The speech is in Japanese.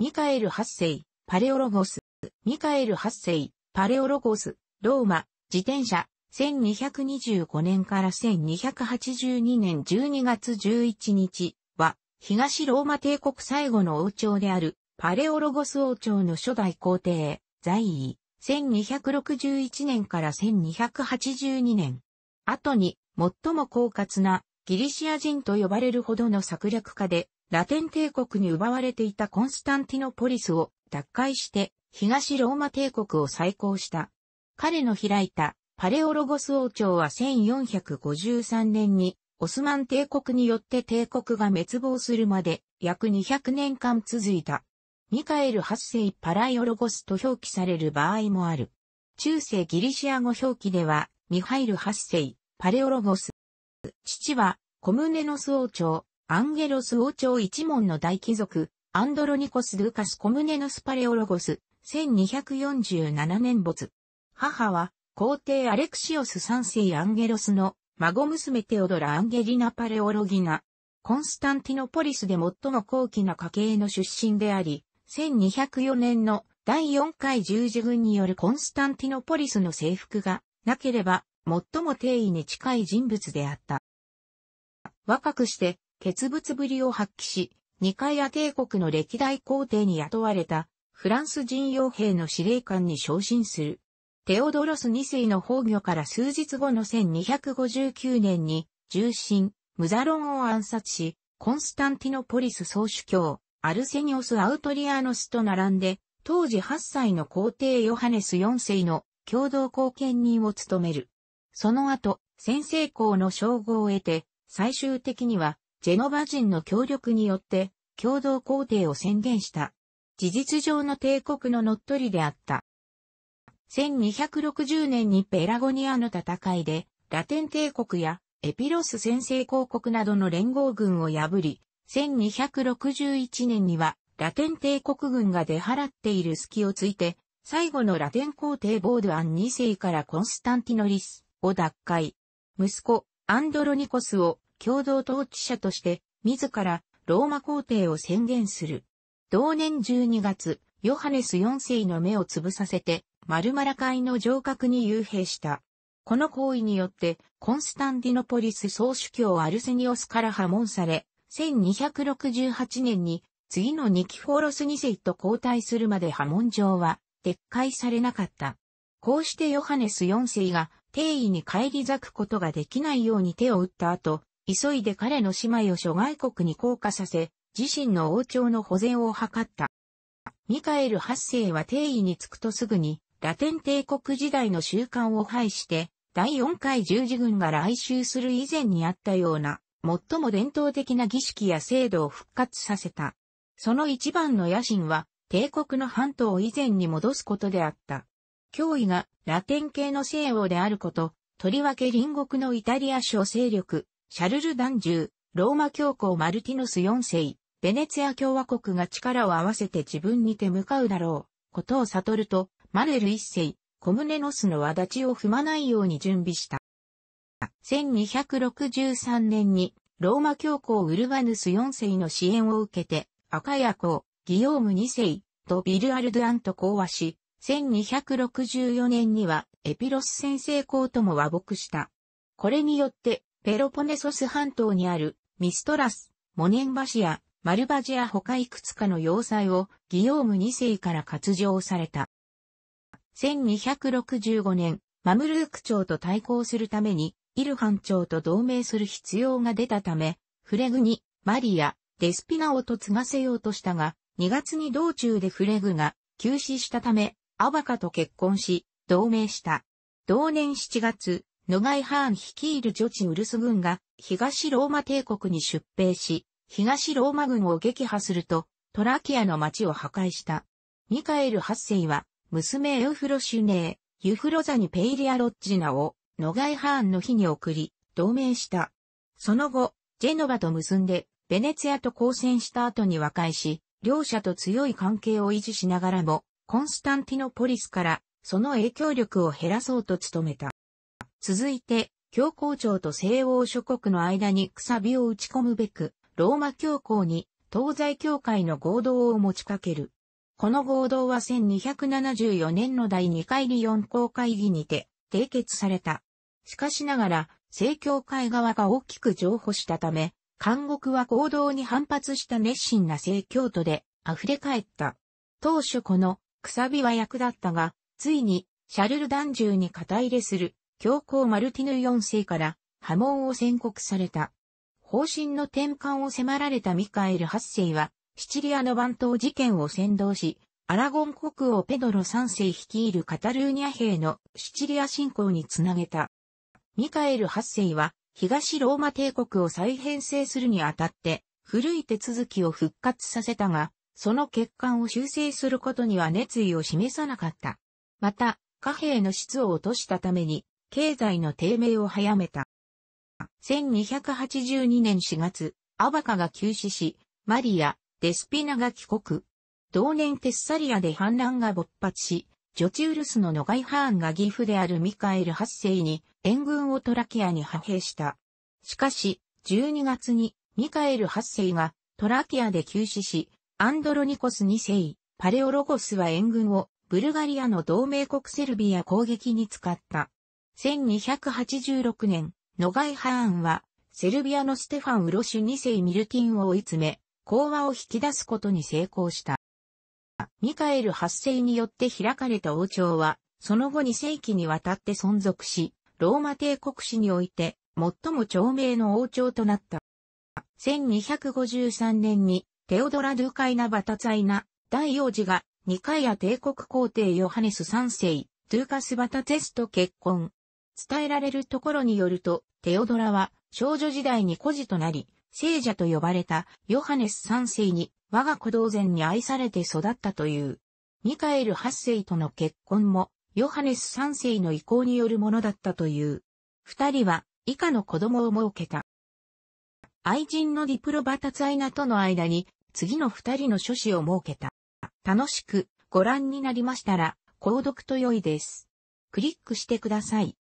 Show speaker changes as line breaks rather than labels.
ミカエル8世、パレオロゴス、ミカエル8世、パレオロゴス、ローマ、自転車、1225年から1282年12月11日は、東ローマ帝国最後の王朝である、パレオロゴス王朝の初代皇帝、在位、1261年から1282年。後に、最も狡猾なギリシア人と呼ばれるほどの策略家で、ラテン帝国に奪われていたコンスタンティノポリスを奪回して東ローマ帝国を再興した。彼の開いたパレオロゴス王朝は1453年にオスマン帝国によって帝国が滅亡するまで約200年間続いた。ミカエル8世パライオロゴスと表記される場合もある。中世ギリシア語表記ではミハイル8世パレオロゴス。父はコムネノス王朝アンゲロス王朝一門の大貴族、アンドロニコス・ルーカス・コムネノス・パレオロゴス、1247年没。母は、皇帝アレクシオス3世アンゲロスの孫娘テオドラ・アンゲリナ・パレオロギナ。コンスタンティノポリスで最も高貴な家系の出身であり、1204年の第4回十字軍によるコンスタンティノポリスの征服がなければ最も定位に近い人物であった。若くして傑物ぶりを発揮し、ニカイア帝国の歴代皇帝に雇われたフランス人傭兵の司令官に昇進する。テオドロス2世の崩御から数日後の1259年に、重臣、ムザロンを暗殺し、コンスタンティノポリス総主教、アルセニオス・アウトリアノスと並んで、当時8歳の皇帝ヨハネス4世の共同貢献人を務める。その後、先制校の称号を得て、最終的にはジェノバ人の協力によって共同皇帝を宣言した。事実上の帝国の乗っ取りであった。1260年にペラゴニアの戦いで、ラテン帝国やエピロス先制公国などの連合軍を破り、1261年にはラテン帝国軍が出払っている隙をついて、最後のラテン皇帝ボードアン2世からコンスタンティノリスを奪回。息子、アンドロニコスを共同統治者として、自らローマ皇帝を宣言する。同年12月、ヨハネス4世の目を潰させて、マルマラ海の城郭に幽閉した。この行為によって、コンスタンディノポリス総主教アルセニオスから破門され、1268年に次のニキフォロス2世と交代するまで破門状は撤回されなかった。こうしてヨハネス4世が定位に返り咲くことができないように手を打った後、急いで彼の姉妹を諸外国に降下させ、自身の王朝の保全を図った。ミカエル8世は帝位につくとすぐに、ラテン帝国時代の習慣を廃して、第4回十字軍が来襲する以前にあったような、最も伝統的な儀式や制度を復活させた。その一番の野心は、帝国の半島を以前に戻すことであった。脅威がラテン系の西欧であること、とりわけ隣国のイタリア諸勢力、シャルル・ダンジュー、ローマ教皇マルティノス4世、ベネツィア共和国が力を合わせて自分に手向かうだろう、ことを悟ると、マレル1世、コムネノスの輪ちを踏まないように準備した。1263年に、ローマ教皇ウルバヌス4世の支援を受けて、赤ヤ公、ギオーム2世、とビルアルドアンと講和し、1264年にはエピロス先生公とも和睦した。これによってペロポネソス半島にあるミストラス、モネンバシア、マルバジア他いくつかの要塞をギヨーム2世から割譲された。1265年、マムルーク朝と対抗するために、イルハン朝と同盟する必要が出たため、フレグに、マリア、デスピナオと継がせようとしたが、2月に道中でフレグが急死したため、アバカと結婚し、同盟した。同年7月、野外ハーン率いる女地ウルス軍が東ローマ帝国に出兵し、東ローマ軍を撃破すると、トラキアの町を破壊した。ミカエル8世は、娘エウフロシュネー、ユフロザにペイリア・ロッジナを、野外ハーンの日に送り、同盟した。その後、ジェノバと結んで、ベネツィアと交戦した後に和解し、両者と強い関係を維持しながらも、コンスタンティノポリスから、その影響力を減らそうと努めた。続いて、教皇庁と西欧諸国の間にくさびを打ち込むべく、ローマ教皇に東西教会の合同を持ちかける。この合同は1274年の第2回リヨン公会議にて締結された。しかしながら、正教会側が大きく譲歩したため、監獄は合同に反発した熱心な正教徒で溢れ返った。当初このくさびは役立ったが、ついにシャルル男獣に肩入れする教皇マルティヌ4世から波紋を宣告された。方針の転換を迫られたミカエル8世は、シチリアの番頭事件を先導し、アラゴン国王ペドロ3世率いるカタルーニャ兵のシチリア侵攻につなげた。ミカエル8世は、東ローマ帝国を再編成するにあたって、古い手続きを復活させたが、その欠陥を修正することには熱意を示さなかった。また、貨幣の質を落としたために、経済の低迷を早めた。1282年4月、アバカが急死し、マリア、デスピナが帰国。同年テッサリアで反乱が勃発し、ジョチウルスのノガイハーンが義父であるミカエル8世に援軍をトラキアに派兵した。しかし、12月にミカエル8世がトラキアで急死し、アンドロニコス2世、パレオロゴスは援軍をブルガリアの同盟国セルビア攻撃に使った。1286年、ノガイ・ハーンは、セルビアのステファン・ウロシュ2世ミルティンを追い詰め、講和を引き出すことに成功した。ミカエル8世によって開かれた王朝は、その後2世紀にわたって存続し、ローマ帝国史において、最も長命の王朝となった。1253年に、テオドラ・ドゥカイナ・バタツァイナ、大王子が、ニカイア帝国皇帝ヨハネス3世、トゥーカス・バタツェスと結婚。伝えられるところによると、テオドラは少女時代に孤児となり、聖者と呼ばれたヨハネス三世に我が子同然に愛されて育ったという。ミカエル八世との結婚もヨハネス三世の意向によるものだったという。二人は以下の子供を設けた。愛人のディプロバタツアイナとの間に次の二人の諸子を設けた。楽しくご覧になりましたら、購読と良いです。クリックしてください。